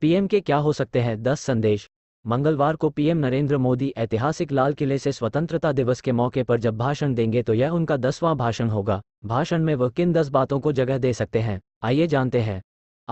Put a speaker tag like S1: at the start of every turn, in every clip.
S1: PM के क्या हो सकते हैं दस संदेश मंगलवार को पीएम नरेंद्र मोदी ऐतिहासिक लाल किले से स्वतंत्रता दिवस के मौके पर जब भाषण देंगे तो यह उनका दसवां भाषण होगा भाषण में वह किन दस बातों को जगह दे सकते हैं आइए जानते हैं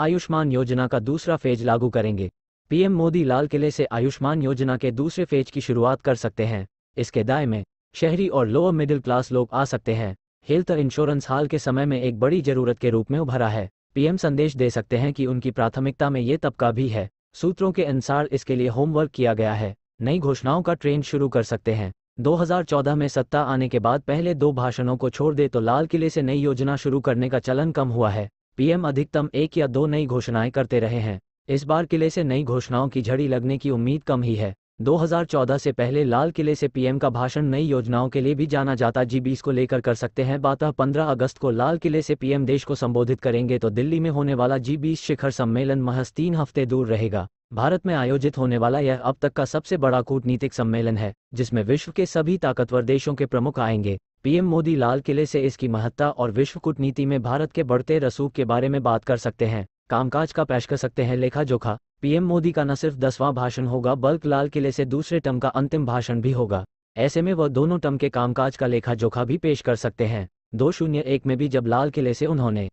S1: आयुष्मान योजना का दूसरा फेज लागू करेंगे पीएम मोदी लाल किले से आयुष्मान योजना के दूसरे फेज की शुरुआत कर सकते हैं इसके दाय में शहरी और लोअर मिडिल क्लास लोग आ सकते हैं हेल्थ इंश्योरेंस हाल के समय में एक बड़ी जरूरत के रूप में उभरा है पीएम संदेश दे सकते हैं कि उनकी प्राथमिकता में ये तबका भी है सूत्रों के अनुसार इसके लिए होमवर्क किया गया है नई घोषणाओं का ट्रेंड शुरू कर सकते हैं 2014 में सत्ता आने के बाद पहले दो भाषणों को छोड़ दे तो लाल किले से नई योजना शुरू करने का चलन कम हुआ है पीएम अधिकतम एक या दो नई घोषणाएं करते रहे हैं इस बार किले से नई घोषणाओं की झड़ी लगने की उम्मीद कम ही है 2014 से पहले लाल किले से पीएम का भाषण नई योजनाओं के लिए भी जाना जाता जी बीस को लेकर कर सकते हैं बात 15 अगस्त को लाल किले से पीएम देश को संबोधित करेंगे तो दिल्ली में होने वाला जी बीस शिखर सम्मेलन महज तीन हफ्ते दूर रहेगा भारत में आयोजित होने वाला यह अब तक का सबसे बड़ा कूटनीतिक सम्मेलन है जिसमें विश्व के सभी ताकतवर देशों के प्रमुख आएंगे पीएम मोदी लाल किले से इसकी महत्ता और विश्व कूटनीति में भारत के बढ़ते रसूख के बारे में बात कर सकते हैं कामकाज का पैश कर सकते हैं लेखा जोखा पीएम मोदी का न सिर्फ दसवां भाषण होगा बल्कि लाल किले से दूसरे टर्म का अंतिम भाषण भी होगा ऐसे में वह दोनों टर्म के कामकाज का लेखा जोखा भी पेश कर सकते हैं दो शून्य एक में भी जब लाल किले से उन्होंने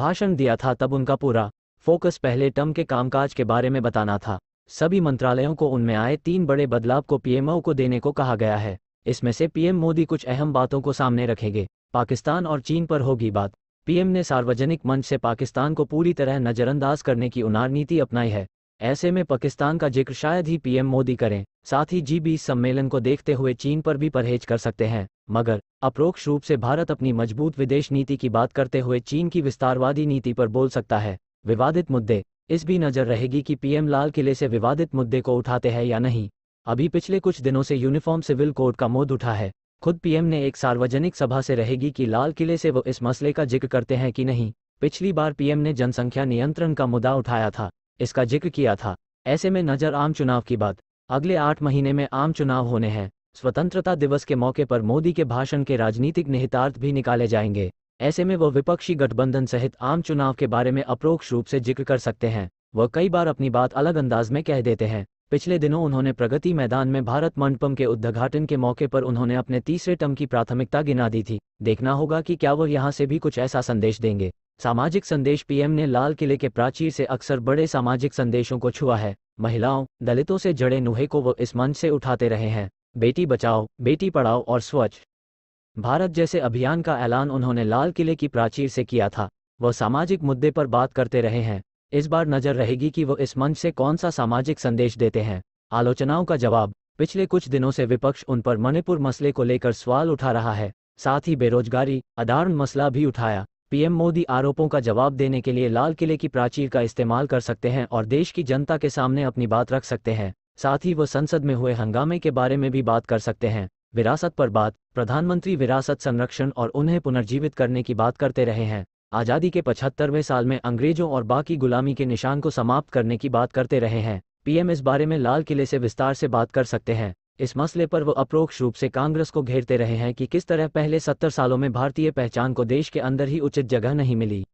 S1: भाषण दिया था तब उनका पूरा फोकस पहले टर्म के कामकाज के बारे में बताना था सभी मंत्रालयों को उनमें आए तीन बड़े बदलाव को पीएमओ को देने को कहा गया है इसमें से पीएम मोदी कुछ अहम बातों को सामने रखेंगे पाकिस्तान और चीन पर होगी बात पीएम ने सार्वजनिक मंच से पाकिस्तान को पूरी तरह नज़रअंदाज करने की उनार नीति अपनाई है ऐसे में पाकिस्तान का जिक्र शायद ही पीएम मोदी करें साथ ही जी बीस सम्मेलन को देखते हुए चीन पर भी परहेज कर सकते हैं मगर अप्रोक्ष रूप से भारत अपनी मजबूत विदेश नीति की बात करते हुए चीन की विस्तारवादी नीति पर बोल सकता है विवादित मुद्दे इस भी नज़र रहेगी कि पीएम लाल किले से विवादित मुद्दे को उठाते हैं या नहीं अभी पिछले कुछ दिनों से यूनिफॉर्म सिविल कोड का मोद उठा है खुद पीएम ने एक सार्वजनिक सभा से रहेगी कि लाल किले से वो इस मसले का जिक्र करते हैं कि नहीं पिछली बार पीएम ने जनसंख्या नियंत्रण का मुद्दा उठाया था इसका जिक्र किया था ऐसे में नजर आम चुनाव की बात अगले आठ महीने में आम चुनाव होने हैं स्वतंत्रता दिवस के मौके पर मोदी के भाषण के राजनीतिक निहितार्थ भी निकाले जाएंगे ऐसे में वो विपक्षी गठबंधन सहित आम चुनाव के बारे में अप्रोक्ष रूप से जिक्र कर सकते हैं वह कई बार अपनी बात अलग अंदाज में कह देते हैं पिछले दिनों उन्होंने प्रगति मैदान में भारत मंडपम के उद्घाटन के मौके पर उन्होंने अपने तीसरे टर्म की प्राथमिकता गिना दी थी देखना होगा कि क्या वह यहाँ से भी कुछ ऐसा संदेश देंगे सामाजिक संदेश पीएम ने लाल किले के प्राचीर से अक्सर बड़े सामाजिक संदेशों को छुआ है महिलाओं दलितों से जड़े नुहे को वो इस मंच से उठाते रहे हैं बेटी बचाओ बेटी पढ़ाओ और स्वच्छ भारत जैसे अभियान का ऐलान उन्होंने लाल किले की प्राचीर से किया था वह सामाजिक मुद्दे पर बात करते रहे हैं इस बार नजर रहेगी कि वो इस मंच से कौन सा सामाजिक संदेश देते हैं आलोचनाओं का जवाब पिछले कुछ दिनों से विपक्ष उन पर मणिपुर मसले को लेकर सवाल उठा रहा है साथ ही बेरोजगारी अदारण मसला भी उठाया पीएम मोदी आरोपों का जवाब देने के लिए लाल किले की प्राचीर का इस्तेमाल कर सकते हैं और देश की जनता के सामने अपनी बात रख सकते हैं साथ ही वो संसद में हुए हंगामे के बारे में भी बात कर सकते हैं विरासत पर बात प्रधानमंत्री विरासत संरक्षण और उन्हें पुनर्जीवित करने की बात करते रहे हैं आज़ादी के पचहत्तरवें साल में अंग्रेजों और बाकी गुलामी के निशान को समाप्त करने की बात करते रहे हैं पीएम इस बारे में लाल किले से विस्तार से बात कर सकते हैं इस मसले पर वो अप्रोक्ष रूप से कांग्रेस को घेरते रहे हैं कि किस तरह पहले सत्तर सालों में भारतीय पहचान को देश के अंदर ही उचित जगह नहीं मिली